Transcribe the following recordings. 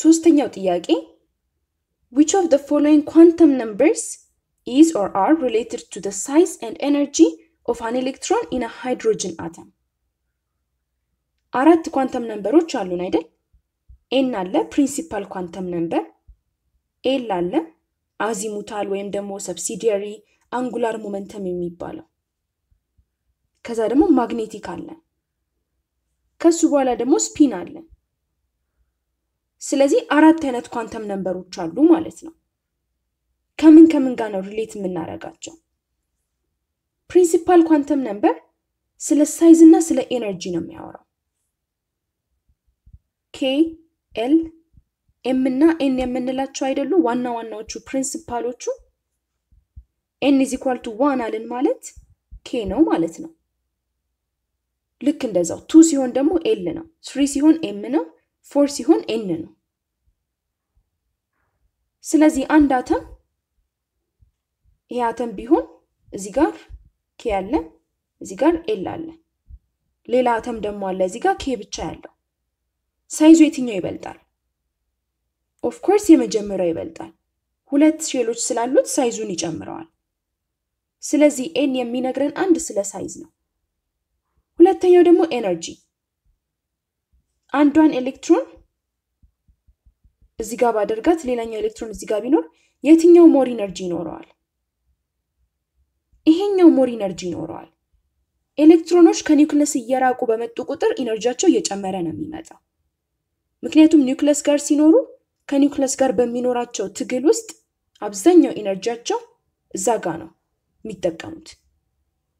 ሶስተኛው ጥያቄ which of the following quantum numbers is or are related to the size and energy of an electron in a hydrogen atom? አራት ኳንተም ነምበሮች አሉን አይደል? ኤን አለ ፕሪንሲፓል ኳንተም ነምበር፣ ኤል አለ አዚሙታል ወይም ደግሞ ሰብሲዲያሪ አንጉላር ሞመንተም የሚባለው ከዛ ደግሞ ማግኔቲክ አለ ከሱ በኋላ ደግሞ ስፒን አለን። ስለዚህ አራት አይነት ኳንተም ነንበሮች አሉ ማለት ነው። ከምን ከምን ጋር ነው ሪሌት የምናደርጋቸው? ፕሪንሲፓል ኳንተም ነንበር ስለ ሳይዝ እና ስለ ኤነርጂ ነው የሚያወራው። ኬ ኤል ኤም እና ኤን የምንላቸው አይደሉ ዋና ዋናዎቹ ፕሪንሲፓሎቹ። ኤን ኢዝ ኢኳል ቱ ዋን አልን ማለት ኬ ነው ማለት ነው። ልክ እንደዛው ቱ ሲሆን ደግሞ ኤል ነው። ስሪ ሲሆን ኤም ነው። ፎር ሲሆን ኤን ነው። ስለዚህ አንድ አተም ይሄ አተም ቢሆን እዚህ ጋር ኬ አለ፣ እዚህ ጋር ኤል አለ። ሌላ አተም ደግሞ አለ እዚህ ጋር ኬ ብቻ ያለው። ሳይዙ የትኛው ይበልጣል? ኦፍኮርስ የመጀመሪያው ይበልጣል። ሁለት ሼሎች ስላሉት ሳይዙን ይጨምረዋል። ስለዚህ ኤን የሚነግረን አንድ ስለ ሳይዝ ነው። ሁለተኛው ደግሞ ኤነርጂ አንዷን ኤሌክትሮን እዚህ ጋር ባደርጋት ሌላኛው ኤሌክትሮን እዚህ ጋር ቢኖር የትኛው ሞር ኢነርጂ ይኖረዋል? ይሄኛው ሞር ኢነርጂ ይኖረዋል። ኤሌክትሮኖች ከኒውክለስ እየራቁ በመጡ ቁጥር ኢነርጂያቸው እየጨመረ ነው የሚመጣው። ምክንያቱም ኒውክለስ ጋር ሲኖሩ ከኒውክለስ ጋር በሚኖራቸው ትግል ውስጥ አብዛኛው ኢነርጂያቸው እዛ ጋ ነው የሚጠቀሙት።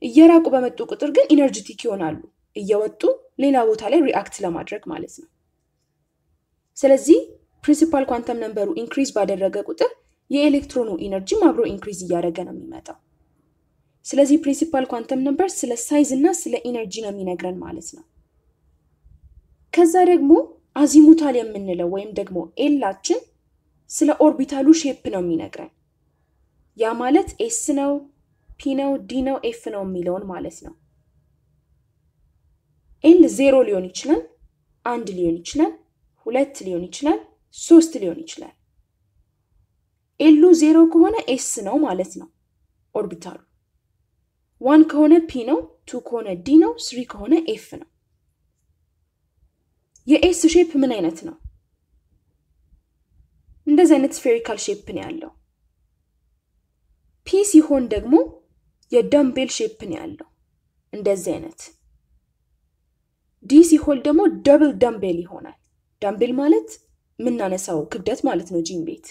እየራቁ በመጡ ቁጥር ግን ኢነርጂቲክ ይሆናሉ፣ እየወጡ ሌላ ቦታ ላይ ሪአክት ለማድረግ ማለት ነው። ስለዚህ ፕሪንሲፓል ኳንተም ነንበሩ ኢንክሪዝ ባደረገ ቁጥር የኤሌክትሮኑ ኢነርጂም አብሮ ኢንክሪዝ እያደረገ ነው የሚመጣው። ስለዚህ ፕሪንሲፓል ኳንተም ነንበር ስለ ሳይዝ እና ስለ ኢነርጂ ነው የሚነግረን ማለት ነው። ከዛ ደግሞ አዚሙታል የምንለው ወይም ደግሞ ኤላችን ስለ ኦርቢታሉ ሼፕ ነው የሚነግረን። ያ ማለት ኤስ ነው፣ ፒ ነው፣ ዲ ነው፣ ኤፍ ነው የሚለውን ማለት ነው። ኤል ዜሮ ሊሆን ይችላል፣ አንድ ሊሆን ይችላል፣ ሁለት ሊሆን ይችላል፣ ሶስት ሊሆን ይችላል። ኤሉ ዜሮ ከሆነ ኤስ ነው ማለት ነው ኦርቢታሉ። ዋን ከሆነ ፒ ነው፣ ቱ ከሆነ ዲ ነው፣ ስሪ ከሆነ ኤፍ ነው። የኤስ ሼፕ ምን አይነት ነው? እንደዚህ አይነት ስፌሪካል ሼፕ ነው ያለው። ፒ ሲሆን ደግሞ የዳምቤል ሼፕ ነው ያለው እንደዚህ አይነት ዲሲ ሆል ደግሞ ደብል ደምቤል ይሆናል። ደምቤል ማለት የምናነሳው ክብደት ማለት ነው። ጂም ቤት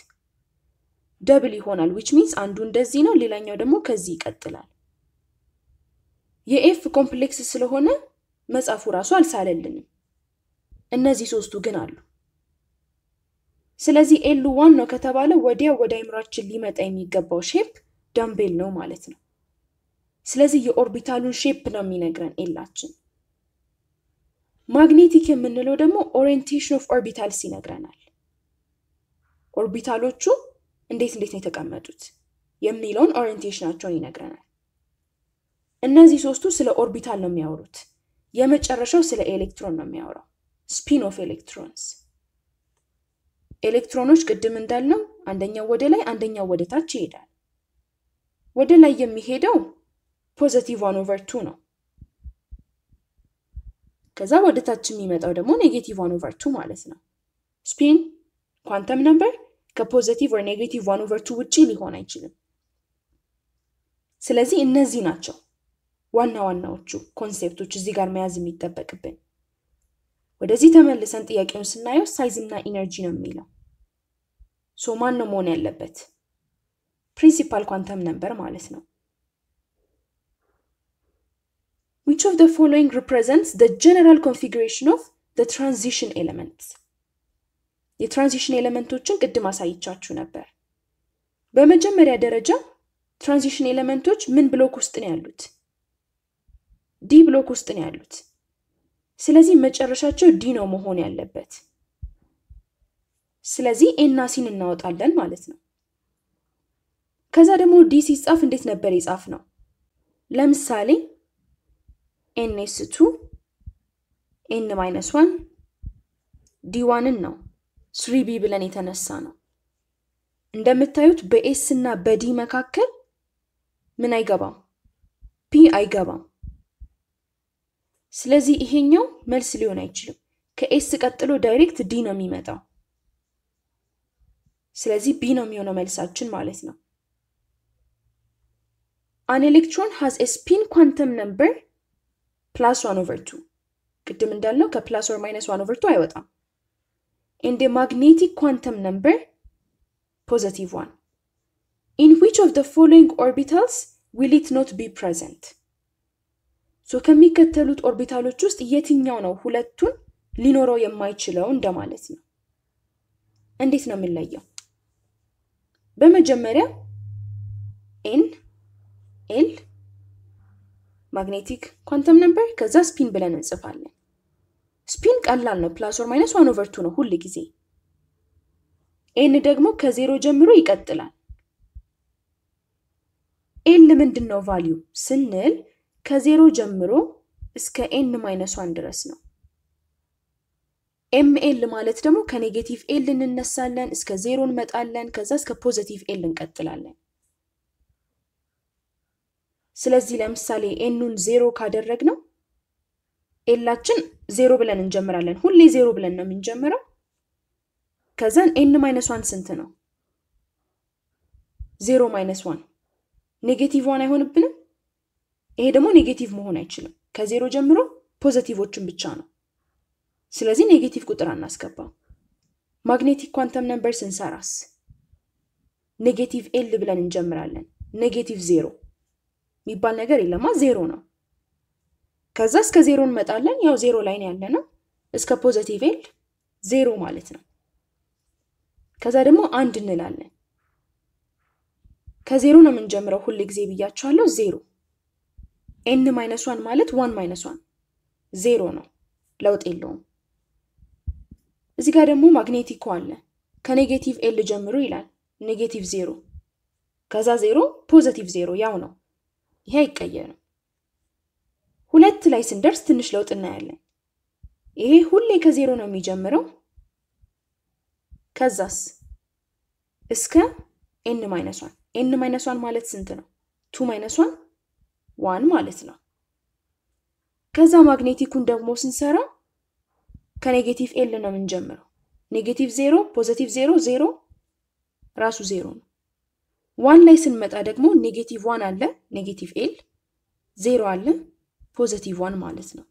ደብል ይሆናል። ዊች ሚንስ አንዱ እንደዚህ ነው፣ ሌላኛው ደግሞ ከዚህ ይቀጥላል። የኤፍ ኮምፕሌክስ ስለሆነ መጽሐፉ ራሱ አልሳለልንም። እነዚህ ሶስቱ ግን አሉ። ስለዚህ ኤሉ ዋን ነው ከተባለ ወዲያ ወደ አይምራችን ሊመጣ የሚገባው ሼፕ ደምቤል ነው ማለት ነው። ስለዚህ የኦርቢታሉን ሼፕ ነው የሚነግረን ኤላችን። ማግኔቲክ የምንለው ደግሞ ኦሪየንቴሽን ኦፍ ኦርቢታልስ ይነግረናል። ኦርቢታሎቹ እንዴት እንዴት ነው የተቀመጡት የሚለውን ኦሪየንቴሽናቸውን ይነግረናል። እነዚህ ሶስቱ ስለ ኦርቢታል ነው የሚያወሩት። የመጨረሻው ስለ ኤሌክትሮን ነው የሚያወራው፣ ስፒን ኦፍ ኤሌክትሮንስ። ኤሌክትሮኖች ቅድም እንዳልነው አንደኛው ወደ ላይ አንደኛው ወደ ታች ይሄዳል። ወደ ላይ የሚሄደው ፖዘቲቭ ዋን ኦቨር ቱ ነው። ከዛ ወደ ታች የሚመጣው ደግሞ ኔጌቲቭ ዋን ኦቨር ቱ ማለት ነው። ስፒን ኳንተም ነምበር ከፖዘቲቭ ወር ኔጌቲቭ ዋን ኦቨር ቱ ውጪ ሊሆን አይችልም። ስለዚህ እነዚህ ናቸው ዋና ዋናዎቹ ኮንሴፕቶች እዚህ ጋር መያዝ የሚጠበቅብን። ወደዚህ ተመልሰን ጥያቄውን ስናየው ሳይዝ እና ኢነርጂ ነው የሚለው። ሶ ማን ነው መሆን ያለበት? ፕሪንሲፓል ኳንተም ነምበር ማለት ነው። Which of the following represents the general configuration of the transition elements? የትራንዚሽን ኤሌመንቶችን ቅድም አሳይቻችሁ ነበር። በመጀመሪያ ደረጃ ትራንዚሽን ኤሌመንቶች ምን ብሎክ ውስጥ ነው ያሉት? ዲ ብሎክ ውስጥ ነው ያሉት። ስለዚህ መጨረሻቸው ዲ ነው መሆን ያለበት። ስለዚህ ኤና ሲን እናወጣለን ማለት ነው። ከዛ ደግሞ ዲ ሲጻፍ እንዴት ነበር የጻፍ ነው? ለምሳሌ ኤን ኤስ ቱ ኤን ማይነስ ዋን ዲ ዋንን ነው ስሪ ቢ ብለን የተነሳ ነው። እንደምታዩት በኤስ እና በዲ መካከል ምን አይገባም፣ ፒ አይገባም። ስለዚህ ይሄኛው መልስ ሊሆን አይችልም። ከኤስ ቀጥሎ ዳይሬክት ዲ ነው የሚመጣው። ስለዚህ ቢ ነው የሚሆነው መልሳችን ማለት ነው። አን ኤሌክትሮን ሃዝ ኤ ስፒን ኳንተም ነምበር ፕላስ ዋን ኦቨር ቱ ቅድም እንዳልነው ከፕላስ ወር ማይነስ ዋን ኦቨር ቱ አይወጣም። ኤንድ ማግኔቲክ ኳንተም ነምበር ፖዘቲቭ ዋን ኢን ዊች ኦፍ ደ ፎሎዊንግ ኦርቢታልስ ዊል ኢት ኖት ቢ ፕሬዘንት። ሶ ከሚከተሉት ኦርቢታሎች ውስጥ የትኛው ነው ሁለቱን ሊኖረው የማይችለው እንደማለት ነው። እንዴት ነው የምንለየው? በመጀመሪያ ኤን ኤል ማግኔቲክ ኳንተም ነበር ከዛ ስፒን ብለን እንጽፋለን። ስፒን ቀላል ነው። ፕላስ ኦር ማይነስ ዋን ኦቨር ቱ ነው ሁል ጊዜ። ኤን ደግሞ ከዜሮ ጀምሮ ይቀጥላል። ኤል ምንድን ነው ቫሊዩ ስንል ከዜሮ ጀምሮ እስከ ኤን ማይነስ ዋን ድረስ ነው። ኤም ኤል ማለት ደግሞ ከኔጌቲቭ ኤል እንነሳለን፣ እስከ ዜሮ እንመጣለን፣ ከዛ እስከ ፖዘቲቭ ኤል እንቀጥላለን። ስለዚህ ለምሳሌ ኤኑን ዜሮ ካደረግ ነው ኤላችን ዜሮ ብለን እንጀምራለን። ሁሌ ዜሮ ብለን ነው የምንጀምረው። ከዛን ኤን ማይነስ ዋን ስንት ነው? ዜሮ ማይነስ ዋን ኔጌቲቭ ዋን አይሆንብንም። ይሄ ደግሞ ኔጌቲቭ መሆን አይችልም። ከዜሮ ጀምሮ ፖዘቲቮችን ብቻ ነው። ስለዚህ ኔጌቲቭ ቁጥር አናስገባም። ማግኔቲክ ኳንተም ነምበር ስንሰራስ ኔጌቲቭ ኤል ብለን እንጀምራለን። ኔጌቲቭ ዜሮ የሚባል ነገር የለማ ዜሮ ነው። ከዛ እስከ ዜሮ እንመጣለን። ያው ዜሮ ላይ ነው ያለ ነው። እስከ ፖዘቲቭ ኤል ዜሮ ማለት ነው። ከዛ ደግሞ አንድ እንላለን። ከዜሮ ነው የምንጀምረው ሁል ጊዜ ብያቸዋለሁ። ዜሮ ኤን ማይነስ ዋን ማለት ዋን ማይነስ ዋን ዜሮ ነው። ለውጥ የለውም። እዚህ ጋር ደግሞ ማግኔቲኮ አለ። ከኔጌቲቭ ኤል ጀምሮ ይላል ኔጌቲቭ ዜሮ ከዛ ዜሮ ፖዘቲቭ ዜሮ ያው ነው። ይሄ አይቀየርም። ሁለት ላይ ስንደርስ ትንሽ ለውጥ እናያለን። ይሄ ሁሌ ከዜሮ ነው የሚጀምረው። ከዛስ እስከ ኤን ማይነስ ዋን። ኤን ማይነስ ዋን ማለት ስንት ነው? ቱ ማይነስ ዋን ዋን ማለት ነው። ከዛ ማግኔቲኩን ደግሞ ስንሰራ ከኔጌቲቭ ኤል ነው የምንጀምረው። ኔጌቲቭ ዜሮ፣ ፖዘቲቭ ዜሮ ዜሮ ራሱ ዜሮ ነው። ዋን ላይ ስንመጣ ደግሞ ኔጌቲቭ ዋን አለ፣ ኔጌቲቭ ኤል፣ ዜሮ አለ፣ ፖዘቲቭ ዋን ማለት ነው።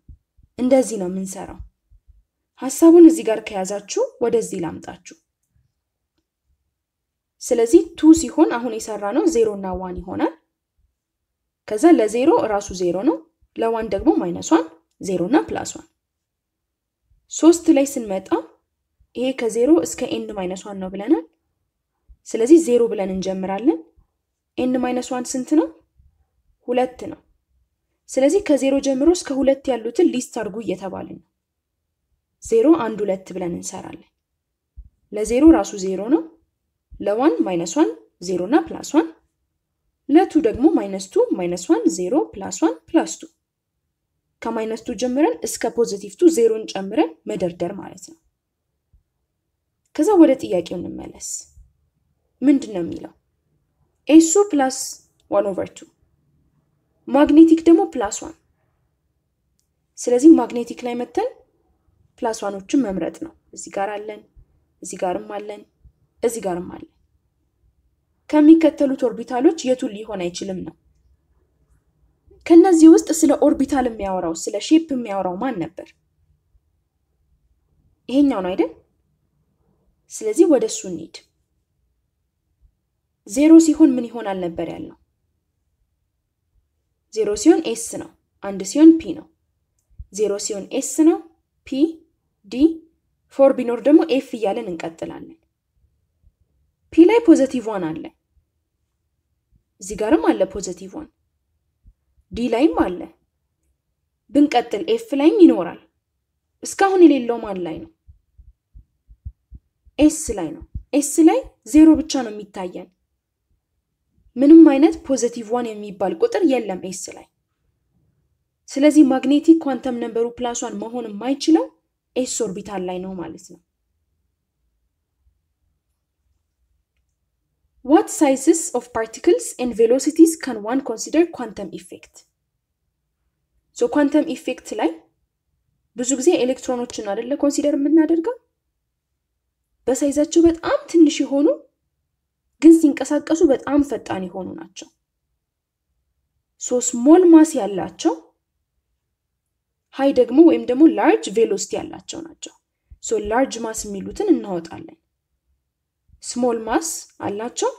እንደዚህ ነው የምንሰራው። ሀሳቡን እዚህ ጋር ከያዛችሁ ወደዚህ ላምጣችሁ። ስለዚህ ቱ ሲሆን አሁን የሰራ ነው ዜሮ እና ዋን ይሆናል። ከዛ ለዜሮ እራሱ ዜሮ ነው፣ ለዋን ደግሞ ማይነስ ዋን፣ ዜሮ እና ፕላስ ዋን። ሶስት ላይ ስንመጣ ይሄ ከዜሮ እስከ ኤንድ ማይነስ ዋን ነው ብለናል። ስለዚህ ዜሮ ብለን እንጀምራለን። ኤን ማይነስ ዋን ስንት ነው? ሁለት ነው። ስለዚህ ከዜሮ ጀምሮ እስከ ሁለት ያሉትን ሊስት አድርጉ እየተባልን ነው። ዜሮ አንድ ሁለት ብለን እንሰራለን። ለዜሮ ራሱ ዜሮ ነው። ለዋን ማይነስ ዋን ዜሮ እና ፕላስ ዋን፣ ለቱ ደግሞ ማይነስ ቱ ማይነስ ዋን ዜሮ ፕላስ ዋን ፕላስ ቱ። ከማይነስ ቱ ጀምረን እስከ ፖዚቲቭ ቱ ዜሮን ጨምረን መደርደር ማለት ነው። ከዛ ወደ ጥያቄው እንመለስ። ምንድን ነው የሚለው ኤሱ ፕላስ ዋን ኦቨር ቱ ማግኔቲክ ደግሞ ፕላስ ዋን ስለዚህ ማግኔቲክ ላይ መተን ፕላስ ዋኖችን መምረጥ ነው እዚህ ጋር አለን እዚህ ጋርም አለን እዚህ ጋርም አለን ከሚከተሉት ኦርቢታሎች የቱ ሊሆን አይችልም ነው ከነዚህ ውስጥ ስለ ኦርቢታል የሚያወራው ስለ ሼፕ የሚያወራው ማን ነበር ይሄኛው ነው አይደል ስለዚህ ወደ እሱ እንሂድ ዜሮ ሲሆን ምን ይሆናል ነበር ያልነው? ዜሮ ሲሆን ኤስ ነው። አንድ ሲሆን ፒ ነው። ዜሮ ሲሆን ኤስ ነው። ፒ ዲ ፎር ቢኖር ደግሞ ኤፍ እያለን እንቀጥላለን። ፒ ላይ ፖዘቲቭ ዋን አለ። እዚህ ጋርም አለ ፖዘቲቭ ዋን። ዲ ላይም አለ። ብንቀጥል ኤፍ ላይም ይኖራል። እስካሁን የሌለው ማን ላይ ነው? ኤስ ላይ ነው። ኤስ ላይ ዜሮ ብቻ ነው የሚታየን። ምንም አይነት ፖዘቲቭ ዋን የሚባል ቁጥር የለም ኤስ ላይ። ስለዚህ ማግኔቲክ ኳንተም ነንበሩ ፕላስ ዋን መሆን የማይችለው ኤስ ኦርቢታል ላይ ነው ማለት ነው። ዋት ሳይዝስ ኦፍ ፓርቲክልስ ኤንድ ቬሎሲቲስ ከን ዋን ኮንሲደር ኳንተም ኢፌክት? ሶ ኳንተም ኢፌክት ላይ ብዙ ጊዜ ኤሌክትሮኖችን አደለ ኮንሲደር የምናደርገው በሳይዛቸው በጣም ትንሽ የሆኑ ግን ሲንቀሳቀሱ በጣም ፈጣን የሆኑ ናቸው። ሶስት ሞል ማስ ያላቸው ሀይ ደግሞ ወይም ደግሞ ላርጅ ቬሎሲቲ ያላቸው ናቸው። ሶ ላርጅ ማስ የሚሉትን እናወጣለን። ስሞል ማስ አላቸው፣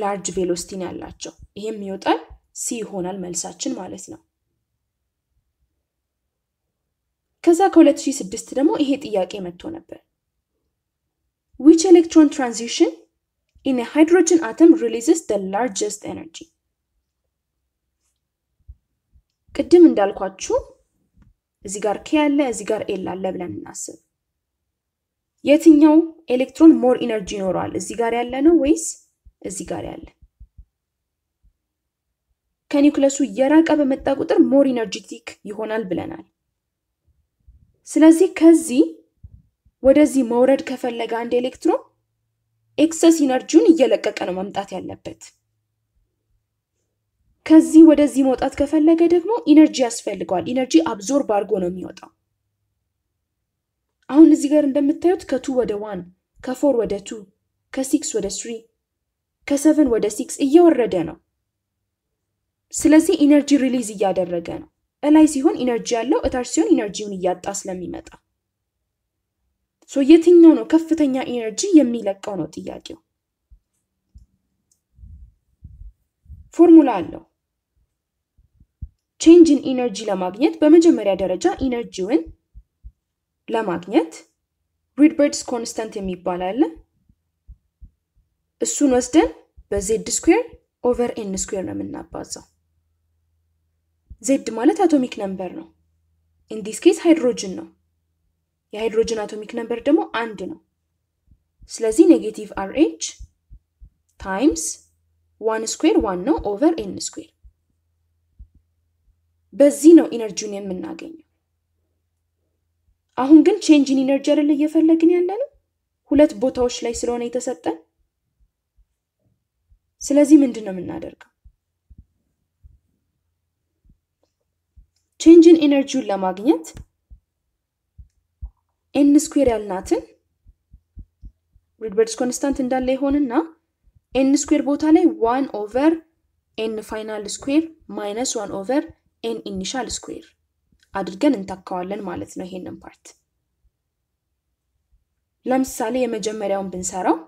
ላርጅ ቬሎሲቲን ያላቸው። ይሄም ይወጣል ሲ ይሆናል መልሳችን ማለት ነው። ከዛ ከ2006 ደግሞ ይሄ ጥያቄ መጥቶ ነበር ዊች ኤሌክትሮን ትራንዚሽን in a hydrogen atom releases the largest energy. ቅድም እንዳልኳችሁ እዚህ ጋር ኬ አለ፣ እዚህ ጋር ኤል አለ ብለን እናስብ። የትኛው ኤሌክትሮን ሞር ኢነርጂ ይኖረዋል? እዚህ ጋር ያለ ነው ወይስ እዚህ ጋር ያለ? ከኒውክለሱ እየራቀ በመጣ ቁጥር ሞር ኢነርጂቲክ ይሆናል ብለናል። ስለዚህ ከዚህ ወደዚህ መውረድ ከፈለገ አንድ ኤሌክትሮን ኤክሰስ ኢነርጂውን እየለቀቀ ነው መምጣት ያለበት። ከዚህ ወደዚህ መውጣት ከፈለገ ደግሞ ኢነርጂ ያስፈልገዋል። ኢነርጂ አብዞርብ አድርጎ ነው የሚወጣው። አሁን እዚህ ጋር እንደምታዩት ከቱ ወደ ዋን፣ ከፎር ወደ ቱ፣ ከሲክስ ወደ ስሪ፣ ከሰቨን ወደ ሲክስ እየወረደ ነው። ስለዚህ ኢነርጂ ሪሊዝ እያደረገ ነው። እላይ ሲሆን ኢነርጂ ያለው፣ እታች ሲሆን ኢነርጂውን እያጣ ስለሚመጣ የትኛው ነው ከፍተኛ ኢነርጂ የሚለቀው ነው ጥያቄው። ፎርሙላ አለው። ቼንጅን ኢነርጂ ለማግኘት በመጀመሪያ ደረጃ ኢነርጂውን ለማግኘት ሪድበርድስ ኮንስተንት የሚባል አለ። እሱን ወስደን በዜድ ስኩዌር ኦቨር ኤን ስኩዌር ነው የምናባዛው። ዜድ ማለት አቶሚክ ነምበር ነው። ኢን ዲስ ሃይድሮጅን ነው። የሃይድሮጅን አቶሚክ ነምበር ደግሞ አንድ ነው። ስለዚህ ኔጌቲቭ አርኤች ታይምስ ዋን ስኩዌር ዋን ነው ኦቨር ኤን ስኩዌር። በዚህ ነው ኢነርጂውን የምናገኘው። አሁን ግን ቼንጅን ኢነርጂ አይደለ እየፈለግን ያለ ነው፣ ሁለት ቦታዎች ላይ ስለሆነ የተሰጠን። ስለዚህ ምንድን ነው የምናደርገው? ቼንጅን ኢነርጂውን ለማግኘት ኤን ስኩዌር ያልናትን ሪድበርጅ ኮንስታንት እንዳለ ይሆንና ኤን ስኩዌር ቦታ ላይ ዋን ኦቨር ኤን ፋይናል ስኩዌር ማይነስ ዋን ኦቨር ኤን ኢኒሻል ስኩዌር አድርገን እንታካዋለን ማለት ነው። ይሄንን ፓርት ለምሳሌ የመጀመሪያውን ብንሰራው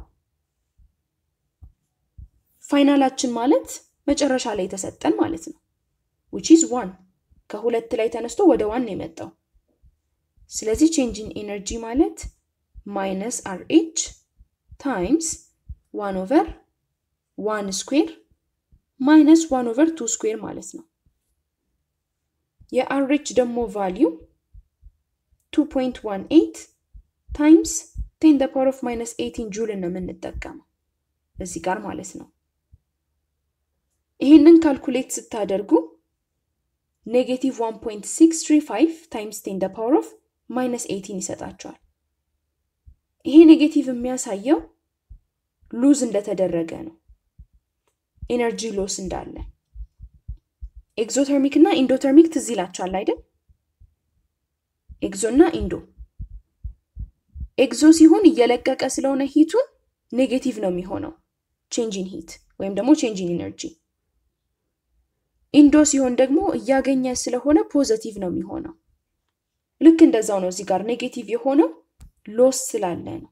ፋይናላችን ማለት መጨረሻ ላይ የተሰጠን ማለት ነው ዊች ኢዝ ዋን ከሁለት ላይ ተነስቶ ወደ ዋን የመጣው ስለዚህ ቼንጅ ኢነርጂ ማለት ማይነስ አር ኤች ታይምስ ዋን ኦቨር ዋን ስኩዌር ማይነስ ዋን ኦቨር ቱ ስኩዌር ማለት ነው። የአር ኤች ደግሞ ቫሊዩ 2.18 ታይምስ ቴን ደ ፓወር ኦፍ ማይነስ 18 ጁልን ነው የምንጠቀመው እዚህ ጋር ማለት ነው። ይህንን ካልኩሌት ስታደርጉ ኔጌቲቭ 1.635 ታይምስ ቴን ደ ፓወር ኦፍ ማይነስ ኤቲን ይሰጣቸዋል። ይሄ ኔጌቲቭ የሚያሳየው ሉዝ እንደተደረገ ነው፣ ኤነርጂ ሎስ እንዳለ። ኤግዞተርሚክ እና ኢንዶተርሚክ ትዝ ይላቸዋል አይደል? ኤግዞ እና ኢንዶ። ኤግዞ ሲሆን እየለቀቀ ስለሆነ ሂቱ ኔጌቲቭ ነው የሚሆነው ቼንጂን ሂት ወይም ደግሞ ቼንጂን ኢነርጂ። ኢንዶ ሲሆን ደግሞ እያገኘ ስለሆነ ፖዘቲቭ ነው የሚሆነው ልክ እንደዛው ነው እዚህ ጋር ኔጌቲቭ የሆነው ሎስ ስላለ ነው።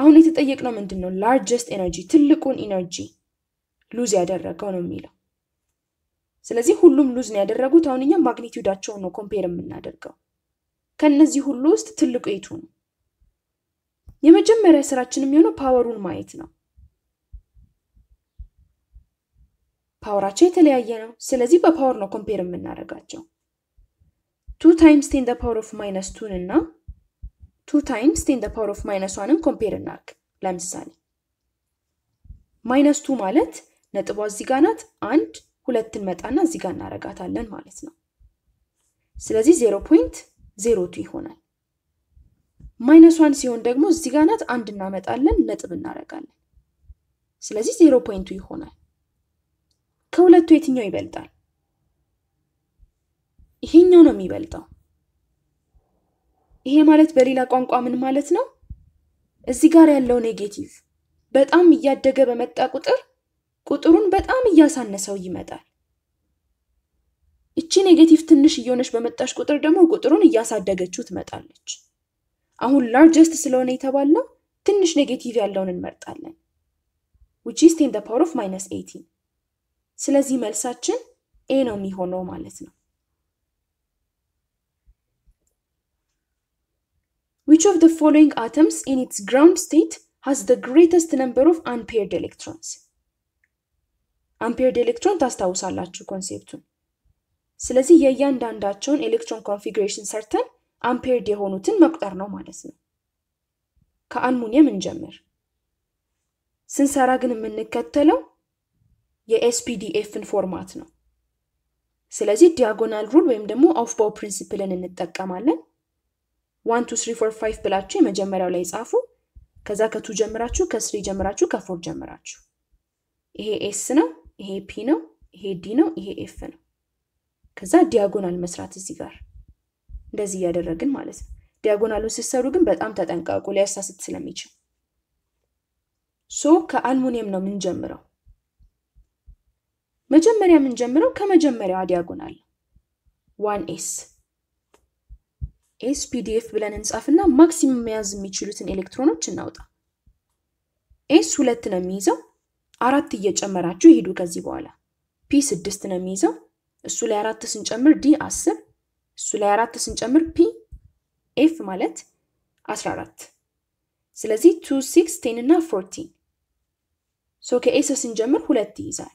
አሁን የተጠየቅነው ምንድን ነው? ላርጀስት ኤነርጂ ትልቁን ኢነርጂ ሉዝ ያደረገው ነው የሚለው። ስለዚህ ሁሉም ሉዝ ነው ያደረጉት። አሁን እኛ ማግኒቲዩዳቸውን ነው ኮምፔር የምናደርገው። ከእነዚህ ሁሉ ውስጥ ትልቁ የቱ ነው? የመጀመሪያ ስራችን የሚሆነው ፓወሩን ማየት ነው። ፓወራቸው የተለያየ ነው። ስለዚህ በፓወር ነው ኮምፔር የምናደርጋቸው። ቱ ታይምስ ቴን ፓወር ኦፍ ማይነስ ቱን እና ቱ ታይምስ ቴን ፓወር ኦፍ ማይነስ ዋንን ኮምፔር እናርግ። ለምሳሌ ማይነስ ቱ ማለት ነጥቧ እዚህ ጋ ናት። አንድ ሁለትን መጣና እዚህ ጋ እናረጋታለን ማለት ነው። ስለዚህ ዜሮ ፖይንት ዜሮ ቱ ይሆናል። ማይነስ ዋን ሲሆን ደግሞ እዚህ ጋ ናት። አንድ እናመጣለን፣ ነጥብ እናረጋለን። ስለዚህ ዜሮ ፖይንቱ ይሆናል። ከሁለቱ የትኛው ይበልጣል? ይሄኛው ነው የሚበልጠው። ይሄ ማለት በሌላ ቋንቋ ምን ማለት ነው? እዚህ ጋር ያለው ኔጌቲቭ በጣም እያደገ በመጣ ቁጥር ቁጥሩን በጣም እያሳነሰው ይመጣል። እቺ ኔጌቲቭ ትንሽ እየሆነች በመጣች ቁጥር ደግሞ ቁጥሩን እያሳደገችው ትመጣለች። አሁን ላርጀስት ስለሆነ የተባለው ትንሽ ኔጌቲቭ ያለውን እንመርጣለን ዊች ኢዝ ቴን ፓወር ኦፍ ማይነስ ኤይቲን። ስለዚህ መልሳችን ኤ ነው የሚሆነው ማለት ነው። Which of the following atoms in its ground state has the greatest number of unpaired electrons? አንፔርድ ኤሌክትሮን ታስታውሳላችሁ ኮንሴፕቱን። ስለዚህ የእያንዳንዳቸውን ኤሌክትሮን ኮንፊግሬሽን ሰርተን አምፔርድ የሆኑትን መቁጠር ነው ማለት ነው። ከአልሙኒየም እንጀምር። ስንሰራ ግን የምንከተለው የኤስፒዲኤፍን ፎርማት ነው። ስለዚህ ዲያጎናል ሩል ወይም ደግሞ አውፍባው ፕሪንሲፕልን እንጠቀማለን። ዋን ቱ ስሪ ፎር ፋይቭ ብላችሁ የመጀመሪያው ላይ ጻፉ። ከዛ ከቱ ጀምራችሁ ከስሪ ጀምራችሁ ከፎር ጀምራችሁ ይሄ ኤስ ነው፣ ይሄ ፒ ነው፣ ይሄ ዲ ነው፣ ይሄ ኤፍ ነው። ከዛ ዲያጎናል መስራት እዚህ ጋር እንደዚህ እያደረግን ማለት ነው። ዲያጎናሉን ስትሰሩ ግን በጣም ተጠንቀቁ፣ ሊያሳስት ስለሚችል። ሶ ከአልሙኒየም ነው የምንጀምረው። መጀመሪያ የምንጀምረው ከመጀመሪያዋ ዲያጎናል ዋን ኤስ ኤስ ፒዲኤፍ ብለን እንጻፍና ማክሲመም መያዝ የሚችሉትን ኤሌክትሮኖች እናውጣ። ኤስ ሁለት ነው የሚይዘው፣ አራት እየጨመራችሁ ይሄዱ ከዚህ በኋላ። ፒ ስድስት ነው የሚይዘው፣ እሱ ላይ አራት ስንጨምር ዲ አስር፣ እሱ ላይ አራት ስንጨምር ፒ ኤፍ ማለት 14። ስለዚህ ቱ ሲክስ ቴን እና ፎርቲን ሶ ከኤስ ስንጀምር ሁለት ይይዛል።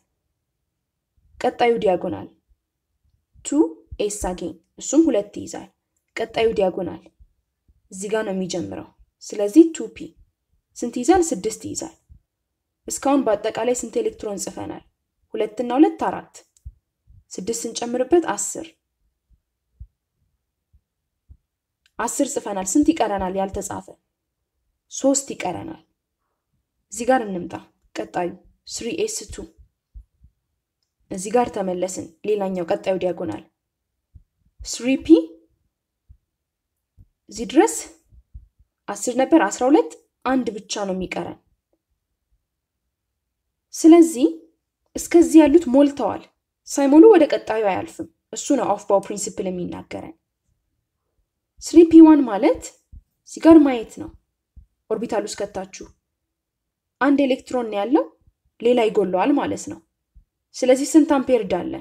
ቀጣዩ ዲያጎናል ቱ ኤስ አጌን እሱም ሁለት ይይዛል። ቀጣዩ ዲያጎናል እዚህ ጋር ነው የሚጀምረው። ስለዚህ ቱፒ ስንት ይዛል? ስድስት ይይዛል። እስካሁን በአጠቃላይ ስንት ኤሌክትሮን ጽፈናል? ሁለትና ሁለት አራት፣ ስድስት ስንጨምርበት አስር አስር ጽፈናል። ስንት ይቀረናል? ያልተጻፈ ሶስት ይቀረናል። እዚህ ጋር እንምጣ። ቀጣዩ ስሪ ኤስ ቱ እዚህ ጋር ተመለስን። ሌላኛው ቀጣዩ ዲያጎናል ስሪ ፒ እዚህ ድረስ አስር ነበር አስራ ሁለት አንድ ብቻ ነው የሚቀረን። ስለዚህ እስከዚህ ያሉት ሞልተዋል። ሳይሞሉ ወደ ቀጣዩ አያልፍም። እሱ ነው ኦፍ ባው ፕሪንሲፕል የሚናገረን። ስሪ ፒ ዋን ማለት እዚህ ጋር ማየት ነው። ኦርቢታሉ እስከታችሁ አንድ ኤሌክትሮን ያለው ሌላ ይጎለዋል ማለት ነው። ስለዚህ ስንት አምፔርድ አለ?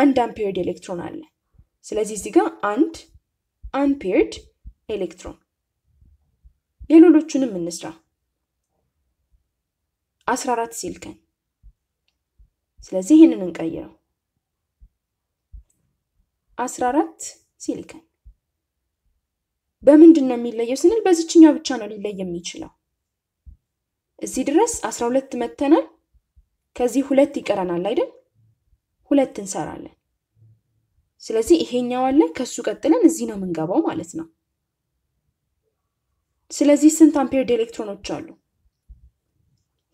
አንድ አምፔርድ ኤሌክትሮን አለ። ስለዚህ እዚህ ጋር አንድ አንፔርድ ኤሌክትሮን። የሌሎቹንም እንስራ። 14 ሲልከን፣ ስለዚህ ይህንን እንቀይረው። 14 ሲሊከን በምንድን ነው የሚለየው ስንል በዚችኛው ብቻ ነው ሊለይ የሚችለው። እዚህ ድረስ 12 መተናል። ከዚህ ሁለት ይቀረናል አይደል? ሁለት እንሰራለን። ስለዚህ ይሄኛው አለ ከሱ ቀጥለን እዚህ ነው የምንገባው ማለት ነው። ስለዚህ ስንት አምፔርድ ኤሌክትሮኖች አሉ?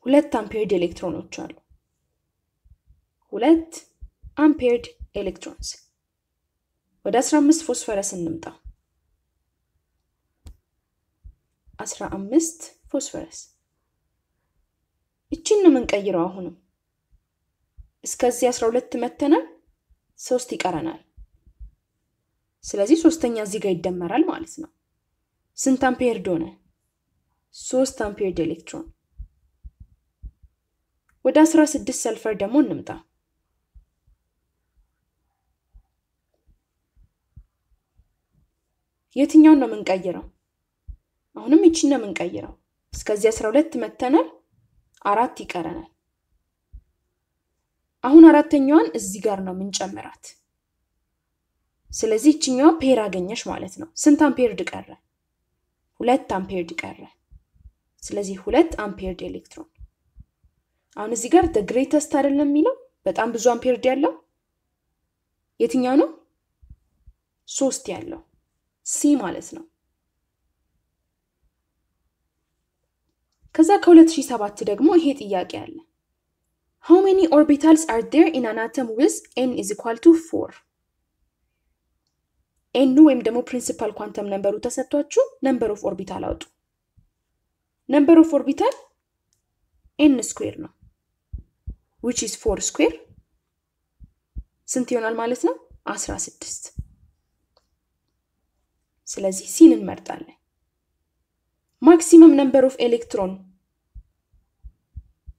ሁለት አምፔርድ ኤሌክትሮኖች አሉ። ሁለት አምፔርድ ኤሌክትሮንስ። ወደ 15 ፎስፈረስ እንምጣ። 15 ፎስፈረስ እቺን ነው የምንቀይረው። አሁንም እስከዚህ 12 መተናል፣ ሶስት ይቀረናል። ስለዚህ ሶስተኛ እዚህ ጋር ይደመራል ማለት ነው። ስንት አምፔርድ ሆነ? ሶስት አምፔር ኤሌክትሮን። ወደ አስራ ስድስት ሰልፈር ደግሞ እንምጣ። የትኛውን ነው የምንቀይረው? አሁንም ይችን ነው የምንቀይረው። እስከዚህ ሁለት መተናል፣ አራት ይቀረናል። አሁን አራተኛዋን እዚህ ጋር ነው የምንጨምራት። ስለዚህ ይችኛዋ ፔር አገኘሽ ማለት ነው። ስንት አምፔርድ ቀረ? ሁለት አምፔርድ ቀረ። ስለዚህ ሁለት አምፔርድ ኤሌክትሮን። አሁን እዚህ ጋር ግሬተስት አይደለም የሚለው በጣም ብዙ አምፔርድ ያለው የትኛው ነው? ሶስት ያለው ሲ ማለት ነው። ከዛ ከ2007 ደግሞ ይሄ ጥያቄ አለ። ሃው ሜኒ ኦርቢታልስ አር ዴር ኢን አን አተም ዊዝ ኤን ኢዝ ኢኳል ቱ ፎር ኤኑ ወይም ደግሞ ፕሪንሲፓል ኳንተም ነንበሩ ተሰጥቷችሁ ነንበር ኦፍ ኦርቢታል አውጡ። ነንበር ኦፍ ኦርቢታል ኤን ስኩዌር ነው ዊች ኢዝ ፎር ስኩዌር ስንት ይሆናል ማለት ነው? አስራ ስድስት ስለዚህ ሲን እንመርጣለን። ማክሲመም ነምበር ኦፍ ኤሌክትሮን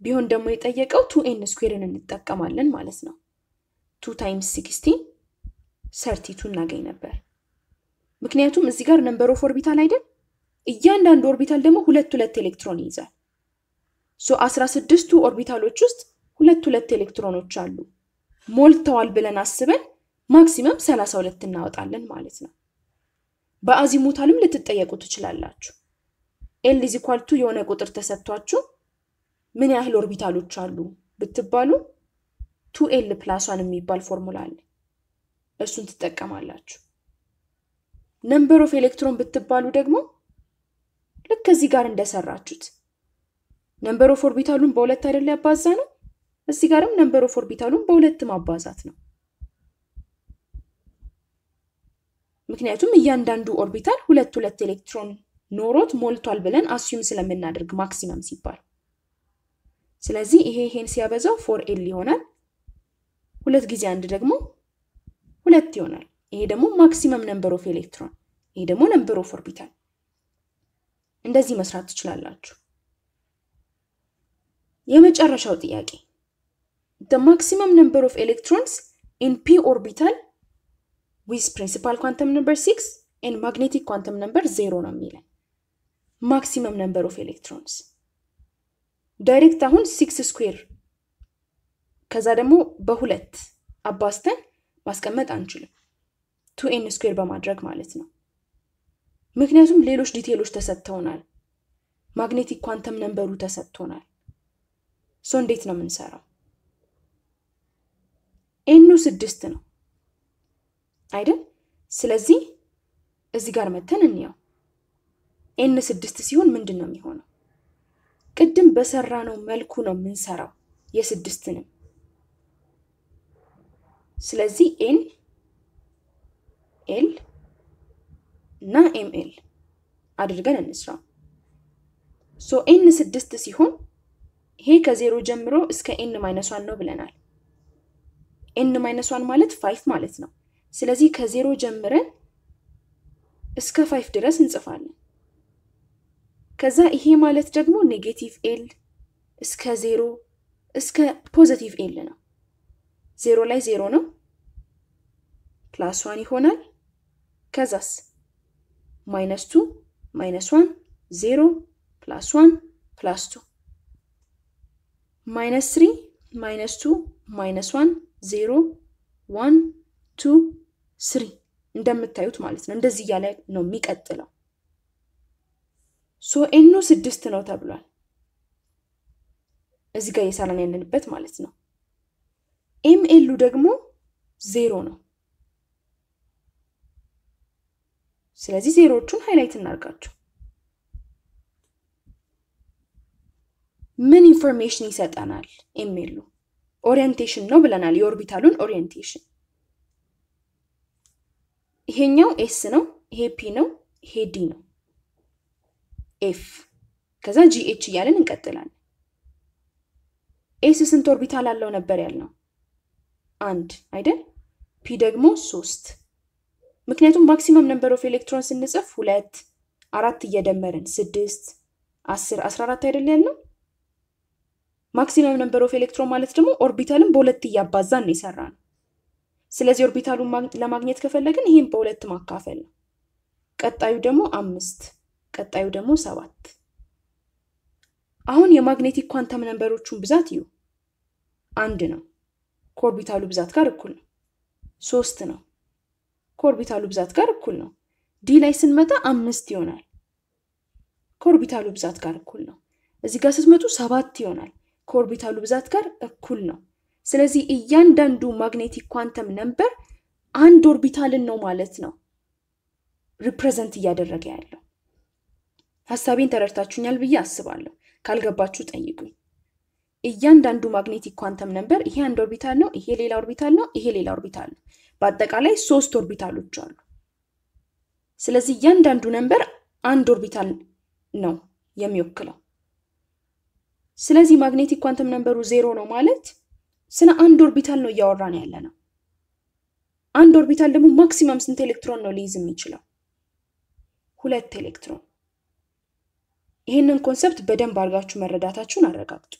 ቢሆን ደግሞ የጠየቀው ቱ ኤን ስኩዌርን እንጠቀማለን ማለት ነው። ቱ ታይምስ ሲክስቲን ሰርቲቱ እናገኝ ነበር። ምክንያቱም እዚህ ጋር ነምበር ኦፍ ኦርቢታል አይደል? እያንዳንዱ ኦርቢታል ደግሞ ሁለት ሁለት ኤሌክትሮን ይይዛል። ሶ አስራ ስድስቱ ኦርቢታሎች ውስጥ ሁለት ሁለት ኤሌክትሮኖች አሉ። ሞልተዋል ብለን አስበን ማክሲመም ሰላሳ ሁለት እናወጣለን ማለት ነው። በአዚሙታልም ልትጠየቁ ትችላላችሁ። ኤል ኢዝ ኢኳል ቱ የሆነ ቁጥር ተሰጥቷችሁ ምን ያህል ኦርቢታሎች አሉ ብትባሉ ቱ ኤል ፕላስ ዋን የሚባል ፎርሙላ አለ። እሱን ትጠቀማላችሁ። ነምበር ኦፍ ኤሌክትሮን ብትባሉ ደግሞ ልክ እዚህ ጋር እንደሰራችሁት ነምበር ኦፍ ኦርቢታሉን በሁለት አይደል ያባዛ ነው። እዚህ ጋርም ነምበር ኦፍ ኦርቢታሉን በሁለት ማባዛት ነው። ምክንያቱም እያንዳንዱ ኦርቢታል ሁለት ሁለት ኤሌክትሮን ኖሮት ሞልቷል ብለን አስዩም ስለምናደርግ ማክሲመም ሲባል፣ ስለዚህ ይሄ ይሄን ሲያበዛው ፎር ኤል ይሆናል። ሁለት ጊዜ አንድ ደግሞ ሁለት ይሆናል። ይሄ ደግሞ ማክሲመም ነምበር ኦፍ ኤሌክትሮን፣ ይሄ ደግሞ ነምበር ኦፍ ኦርቢታል። እንደዚህ መስራት ትችላላችሁ። የመጨረሻው ጥያቄ ደ ማክሲመም ነምበር ኦፍ ኤሌክትሮንስ ኢን ፒ ኦርቢታል ዊዝ ፕሪንሲፓል ኳንተም ነምበር ሲክስ ኤን ማግኔቲክ ኳንተም ነምበር ዜሮ ነው የሚለን ማክሲመም ነምበር ኦፍ ኤሌክትሮንስ ዳይሬክት አሁን ሲክስ ስኩዌር ከዛ ደግሞ በሁለት አባስተን ማስቀመጥ አንችልም። ቱ ኤን ስኩዌር በማድረግ ማለት ነው። ምክንያቱም ሌሎች ዲቴሎች ተሰጥተውናል። ማግኔቲክ ኳንተም ነንበሩ ተሰጥቶናል። ሶ እንዴት ነው የምንሰራው? ኤኑ ስድስት ነው አይደል? ስለዚህ እዚህ ጋር መተን እንየው። ኤን ስድስት ሲሆን ምንድን ነው የሚሆነው? ቅድም በሰራ ነው መልኩ ነው የምንሰራው የስድስትንም ስለዚህ ኤን ኤል እና ኤምኤል አድርገን እንስራ። ሶ ኤን ስድስት ሲሆን ይሄ ከዜሮ ጀምሮ እስከ ኤን ማይነሷን ነው ብለናል። ኤን ማይነሷን ማለት ፋይፍ ማለት ነው። ስለዚህ ከዜሮ ጀምረን እስከ ፋይፍ ድረስ እንጽፋለን። ከዛ ይሄ ማለት ደግሞ ኔጌቲቭ ኤል እስከ ዜሮ እስከ ፖዘቲቭ ኤል ነው። ዜሮ ላይ ዜሮ ነው። ፕላስ ዋን ይሆናል። ከዛስ ማይነስ ቱ ማይነስ ዋን ዜሮ ፕላስ ዋን ፕላስ ቱ ማይነስ ትሪ ማይነስ ቱ ማይነስ ዋን ዜሮ ዋን ቱ ስሪ እንደምታዩት ማለት ነው። እንደዚህ እያለ ነው የሚቀጥለው። ሶ ኤኑ ስድስት ነው ተብሏል። እዚህ ጋር እየሰራን ያለንበት ማለት ነው። ኤምኤሉ ደግሞ ዜሮ ነው። ስለዚህ ዜሮዎቹን ሃይላይት እናርጋቸው። ምን ኢንፎርሜሽን ይሰጠናል? ኤምኤሉ ኦሪየንቴሽን ነው ብለናል። የኦርቢታሉን ኦሪየንቴሽን ይሄኛው ኤስ ነው፣ ይሄ ፒ ነው፣ ይሄ ዲ ነው። ኤፍ ከዛ ጂኤች እያለን እንቀጥላለን። ኤስ ስንት ኦርቢታል አለው ነበር ያልነው? አንድ አይደል? ፒ ደግሞ ሶስት። ምክንያቱም ማክሲመም ነምበር ኦፍ ኤሌክትሮን ስንጽፍ ሁለት አራት እየደመርን ስድስት አስር አስራ አራት አይደል ያልነው? ማክሲመም ነምበር ኦፍ ኤሌክትሮን ማለት ደግሞ ኦርቢታልን በሁለት እያባዛን ነው የሰራ ነው። ስለዚህ ኦርቢታሉን ለማግኘት ከፈለግን ይህም በሁለት ማካፈል ነው። ቀጣዩ ደግሞ አምስት ቀጣዩ ደግሞ ሰባት። አሁን የማግኔቲክ ኳንተም ነንበሮቹን ብዛት ይዩ አንድ ነው። ከኦርቢታሉ ብዛት ጋር እኩል ነው። ሶስት ነው። ከኦርቢታሉ ብዛት ጋር እኩል ነው። ዲ ላይ ስንመጣ አምስት ይሆናል። ከኦርቢታሉ ብዛት ጋር እኩል ነው። እዚህ ጋር ስትመጡ ሰባት ይሆናል። ከኦርቢታሉ ብዛት ጋር እኩል ነው። ስለዚህ እያንዳንዱ ማግኔቲክ ኳንተም ነምበር አንድ ኦርቢታልን ነው ማለት ነው ሪፕሬዘንት እያደረገ ያለው። ሀሳቤን ተረድታችሁኛል ብዬ አስባለሁ። ካልገባችሁ ጠይቁኝ። እያንዳንዱ ማግኔቲክ ኳንተም ነንበር ይሄ አንድ ኦርቢታል ነው፣ ይሄ ሌላ ኦርቢታል ነው፣ ይሄ ሌላ ኦርቢታል ነው። በአጠቃላይ ሶስት ኦርቢታሎች አሉ። ስለዚህ እያንዳንዱ ነንበር አንድ ኦርቢታል ነው የሚወክለው። ስለዚህ ማግኔቲክ ኳንተም ነንበሩ ዜሮ ነው ማለት ስለ አንድ ኦርቢታል ነው እያወራን ያለ ነው። አንድ ኦርቢታል ደግሞ ማክሲመም ስንት ኤሌክትሮን ነው ሊይዝ የሚችለው? ሁለት ኤሌክትሮን። ይህንን ኮንሰፕት በደንብ አድርጋችሁ መረዳታችሁን አረጋግጡ።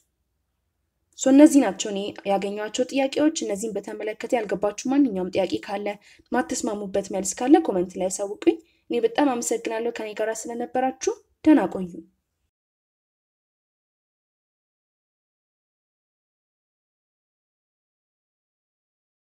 ሶ እነዚህ ናቸው እኔ ያገኟቸው ጥያቄዎች። እነዚህን በተመለከተ ያልገባችሁ ማንኛውም ጥያቄ ካለ ማተስማሙበት መልስ ካለ ኮመንት ላይ ያሳውቁኝ። እኔ በጣም አመሰግናለሁ ከኔ ጋር ስለነበራችሁ። ደህና ቆዩ።